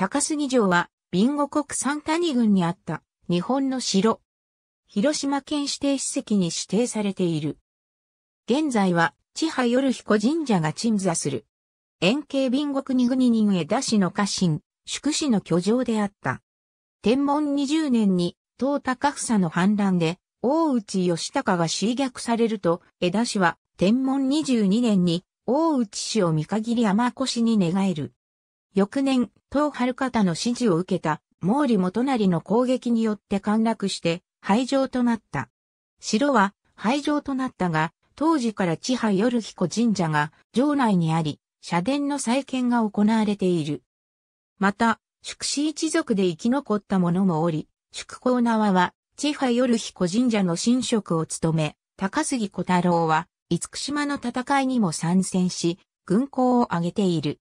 高杉城は、ビンゴ国三谷郡にあった日本の城。広島県指定史跡に指定されている。現在は、千葉夜彦神社が鎮座する。円形ビンゴ国国人田市の家臣、宿市の居城であった。天文20年に、東高房の反乱で、大内義高が襲略されると、田氏は天文22年に、大内氏を見限り甘腰に寝返る。翌年、東春方の指示を受けた毛利元就の攻撃によって陥落して廃城となった。城は廃城となったが、当時から千葉夜彦神社が城内にあり、社殿の再建が行われている。また、宿子一族で生き残った者もおり、宿光縄は、千葉夜彦神社の神職を務め、高杉小太郎は、厳島の戦いにも参戦し、軍港を挙げている。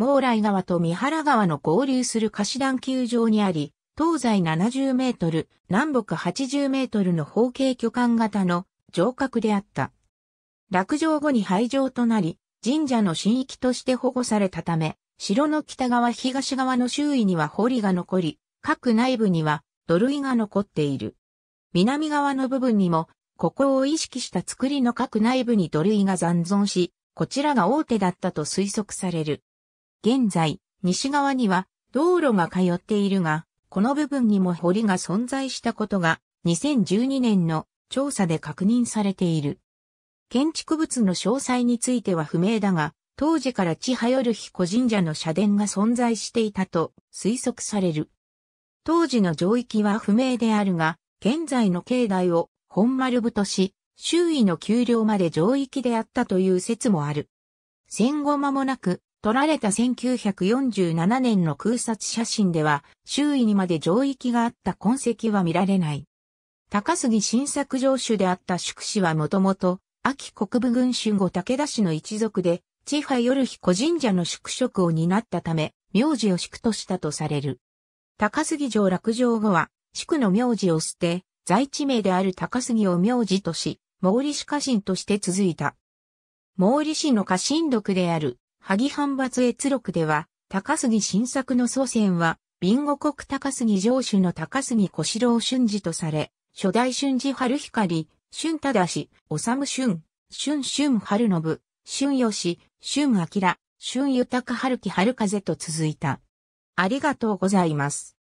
毛来川と三原川の合流する貸段球場にあり、東西70メートル、南北80メートルの方形巨漢型の城郭であった。落城後に廃城となり、神社の神域として保護されたため、城の北側東側の周囲には堀が残り、各内部には土塁が残っている。南側の部分にも、ここを意識した作りの各内部に土塁が残存し、こちらが大手だったと推測される。現在、西側には道路が通っているが、この部分にも堀が存在したことが2012年の調査で確認されている。建築物の詳細については不明だが、当時から千早る彦神社の社殿が存在していたと推測される。当時の上域は不明であるが、現在の境内を本丸部とし、周囲の丘陵まで上域であったという説もある。戦後間もなく、撮られた1947年の空撮写真では、周囲にまで上域があった痕跡は見られない。高杉新作城主であった宿氏はもともと、秋国部軍衆後武田氏の一族で、千葉夜彦神社の宿職を担ったため、名字を宿としたとされる。高杉城落城後は、宿の名字を捨て、在地名である高杉を名字とし、毛利氏家臣として続いた。毛利氏の家臣族である萩藩閥越録では、高杉晋作の祖先は、ビンゴ国高杉城主の高杉小四郎春治とされ、初代春治春光、春忠氏、治春、春春春信、春吉、春明、春豊春樹春風と続いた。ありがとうございます。